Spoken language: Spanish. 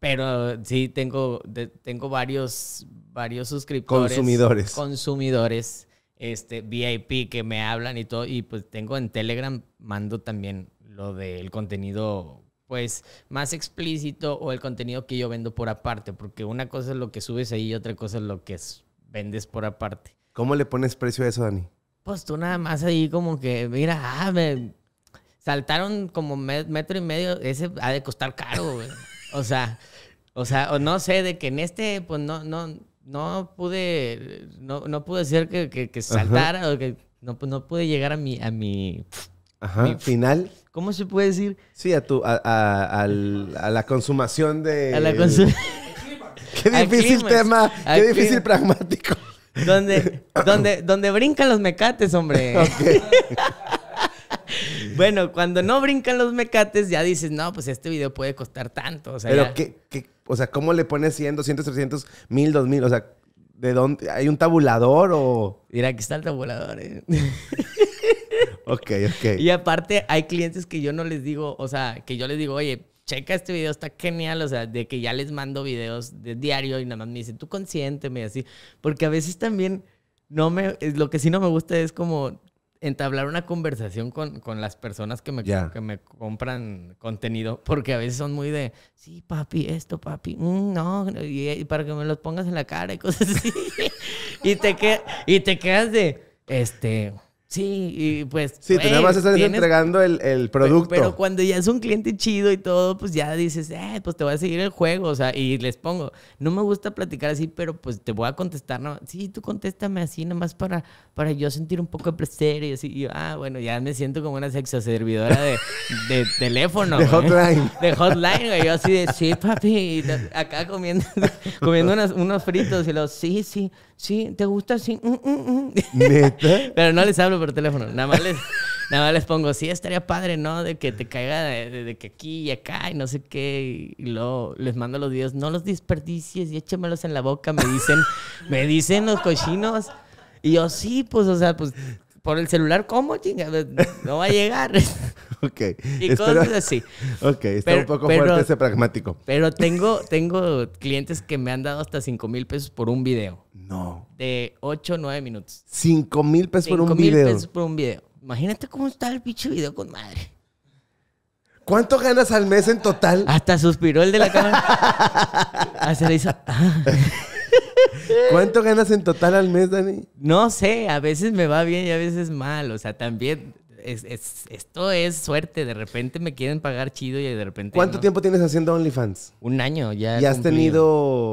Pero sí, tengo, tengo varios, varios suscriptores. Consumidores. Consumidores, este, VIP que me hablan y todo. Y pues tengo en Telegram, mando también lo del contenido pues más explícito o el contenido que yo vendo por aparte, porque una cosa es lo que subes ahí y otra cosa es lo que vendes por aparte. ¿Cómo le pones precio a eso, Dani? Pues tú nada más ahí como que, mira, ah, me saltaron como metro y medio, ese ha de costar caro, güey. O sea, o sea, o no sé, de que en este, pues no, no, pude, no, no pude hacer que, que, saltara, o que no, no pude llegar a mi, a mi, final. ¿Cómo se puede decir? Sí, a tu, a, la consumación de. qué difícil pues, tema, qué difícil pragmático. Donde, donde, donde brincan los mecates, hombre. Bueno, cuando no brincan los mecates, ya dices, no, pues este video puede costar tanto. O sea, Pero, o sea, ¿cómo le pones 100, 200, 300, 1000, 2000? O sea, ¿de dónde? ¿Hay un tabulador o...? Mira, aquí está el tabulador. ¿eh? ok, ok. Y aparte, hay clientes que yo no les digo, o sea, que yo les digo, oye, checa este video, está genial, o sea, de que ya les mando videos de diario y nada más me dicen, tú consiénteme, así, porque a veces también no me, lo que sí no me gusta es como entablar una conversación con, con las personas que me, que me compran contenido, porque a veces son muy de, sí, papi, esto, papi, mm, no, y, para que me los pongas en la cara y cosas así. y, te que, y te quedas de, este, Sí, y pues. Sí, tú nada más estás entregando el, producto. Pero, cuando ya es un cliente chido y todo, pues ya dices, eh, pues te voy a seguir el juego. O sea, y les pongo, no me gusta platicar así, pero pues te voy a contestar. No, sí, tú contéstame así, nomás para, para yo sentir un poco de placer y así. ah, bueno, ya me siento como una sexo servidora de, teléfono. de hotline. De hotline, güey. Yo así de, sí, papi. acá comiendo, comiendo unos, unos fritos y los, sí, sí, sí, ¿te gusta así? Mm, mm, mm". ¿Neta? pero no les hablo por teléfono. Nada más les, nada les pongo, sí, estaría padre, ¿no? De que te caiga de, que aquí y acá y no sé qué. Y luego les mando los videos, no los desperdicies y échamelos en la boca. Me dicen, me dicen los cochinos. Y yo, sí, pues, o sea, pues, por el celular, ¿cómo, pues, No va a llegar. Ok. Y cosas así. Ok, está un poco fuerte ese pragmático. Pero tengo, tengo clientes que me han dado hasta 5 mil pesos por un video. No. De 8 o 9 minutos. 5 mil pesos por un video. 5 mil pesos por un video. Imagínate cómo está el pinche video con madre. ¿Cuánto ganas al mes en total? Hasta suspiró el de la cámara. Hasta le ah". ¿Cuánto ganas en total al mes, Dani? No sé, a veces me va bien y a veces mal. O sea, también es, esto es suerte. De repente me quieren pagar chido y de repente. ¿Cuánto tiempo tienes haciendo OnlyFans? Un año ya. ¿Y has tenido